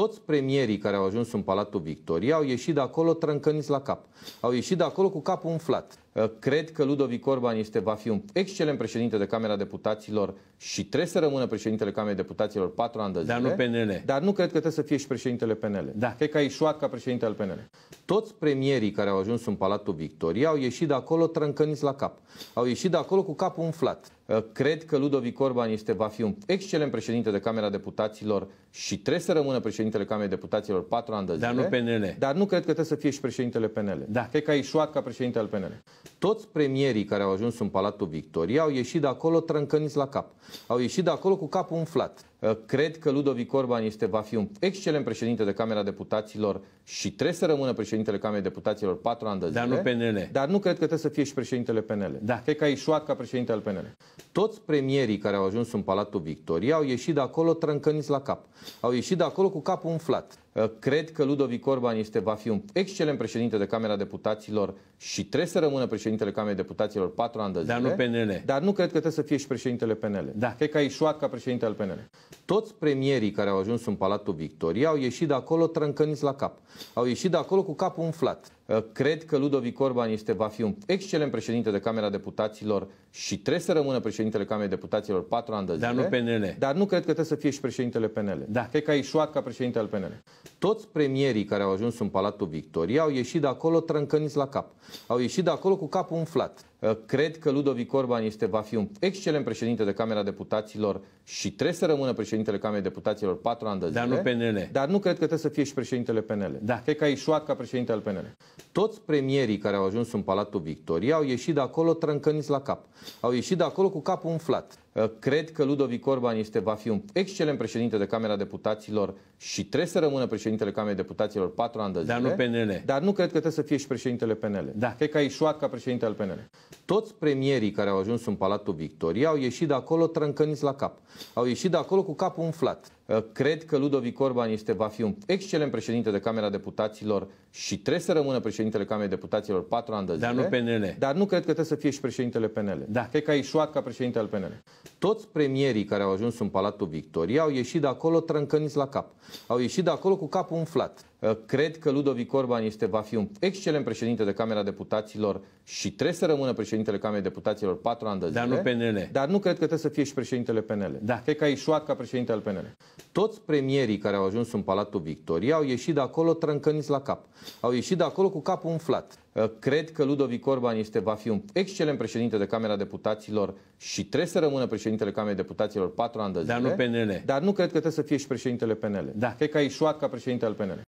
toți premierii care au ajuns în Palatul Victoriei au ieșit de acolo trâncăniți la cap. Au ieșit de acolo cu capul umflat. Uh, cred că Ludovic Orban este, va fi un excelent președinte de Camera Deputaților și trebuie să rămână președintele Camerei Deputaților patru ani de zile. Dar nu PNL. Dar nu cred că trebuie să fie și președintele PNL. Da. Cred că a ieșuat ca președinte al PNL. Toți premierii care au ajuns în Palatul Victoria au ieșit de acolo trâncăniți la cap. Au ieșit de acolo cu capul umflat. Uh, cred că Ludovic Orban este, va fi un excelent președinte de Camera Deputaților și trebuie să rămână președintele Camerei Deputaților patru ani de zile. Dar nu PNL. Dar nu cred că trebuie să fie și președintele PNL. Da. Cred că a ieșuat ca președintele al PNL toți premierii care au ajuns în Palatul Victoria au ieșit de acolo trâncăniți la cap. Au ieșit de acolo cu capul umflat. Uh, cred că Ludovic Orban este, va fi un excelent președinte de Camera Deputaților și trebuie să rămână președintele Camerei Deputaților patru ani de zile. Dar nu PNL. Dar nu cred că trebuie să fie și președintele PNL. Da. Cred că a ieșuat ca președinte al PNL. Toți premierii care au ajuns în Palatul Victoria au ieșit de acolo trâncăniți la cap. Au ieșit de acolo cu capul umflat. Ă, cred că Ludovic Orban este, va fi un excelent președinte de Camera Deputaților și trebuie să rămână președintele Camerei Deputaților patru ani de zile. Dar nu PNL. Dar nu cred că trebuie să fie și președintele PNL. Da. Cred că a ieșuat ca președinte al PNL. Toți premierii care au ajuns în Palatul Victoriei au ieșit de acolo trâncăniți la cap. Au ieșit de acolo cu capul umflat. Ă, cred că Ludovic Orban este, va fi un excelent președinte de Camera Deputaților și trebuie să rămână președintele Camerei Deputaților patru ani de zile. Dar nu PNL. Dar nu cred că trebuie să fie și președintele PNL. Da. Cred că a ieșuat ca președinte al PNL toți premierii care au ajuns în Palatul Victoria au ieșit de acolo trâncăniți la cap. Au ieșit de acolo cu capul umflat. Uh, cred că Ludovic Orban este, va fi un excelent președinte de Camera Deputaților și trebuie să rămână președintele Camerei Deputaților patru ani de zile. Dar nu PNL. Dar nu cred că trebuie să fie și președintele PNL. Da. Cred că a ieșuat ca președinte al PNL. Toți premierii care au ajuns în Palatul Victoria au ieșit de acolo trâncăniți la cap. Au ieșit de acolo cu capul umflat. Ă, cred că Ludovic Orban este, va fi un excelent președinte de Camera Deputaților și trebuie să rămână președintele Camerei Deputaților patru ani de zile. Dar nu PNL. Dar nu cred că trebuie să fie și președintele PNL. Da. Cred că a ieșuat ca președinte al PNL. Toți premierii care au ajuns în Palatul Victoria au ieșit de acolo trâncăniți la cap. Au ieșit de acolo cu capul umflat. Uh, cred că Ludovic Orban este, va fi un excelent președinte de Camera Deputaților și trebuie să rămână președintele Camerei Deputaților patru ani de zile. Dar nu PNL. Dar nu cred că trebuie să fie și președintele PNL. Da. Cred că a ieșuat ca președintele al PNL toți premierii care au ajuns în Palatul Victoriei au ieșit de acolo trâncăniți la cap. Au ieșit de acolo cu capul umflat. Uh, cred că Ludovic Orban este, va fi un excelent președinte de Camera Deputaților și trebuie să rămână președintele Camerei Deputaților patru ani de zile. Dar nu PNL. Dar nu cred că trebuie să fie și președintele PNL. Da. Cred că a ieșuat ca președinte al PNL. Toți premierii care au ajuns în Palatul Victoriei au ieșit de acolo trâncăniți la cap. Au ieșit de acolo cu capul umflat. Ă, cred că Ludovic Orban este, va fi un excelent președinte de Camera Deputaților și trebuie să rămână președintele Camerei Deputaților patru ani de zile. Dar nu PNL. Dar nu cred că trebuie să fie și președintele PNL. Da. Cred că a ieșuat ca președinte al PNL.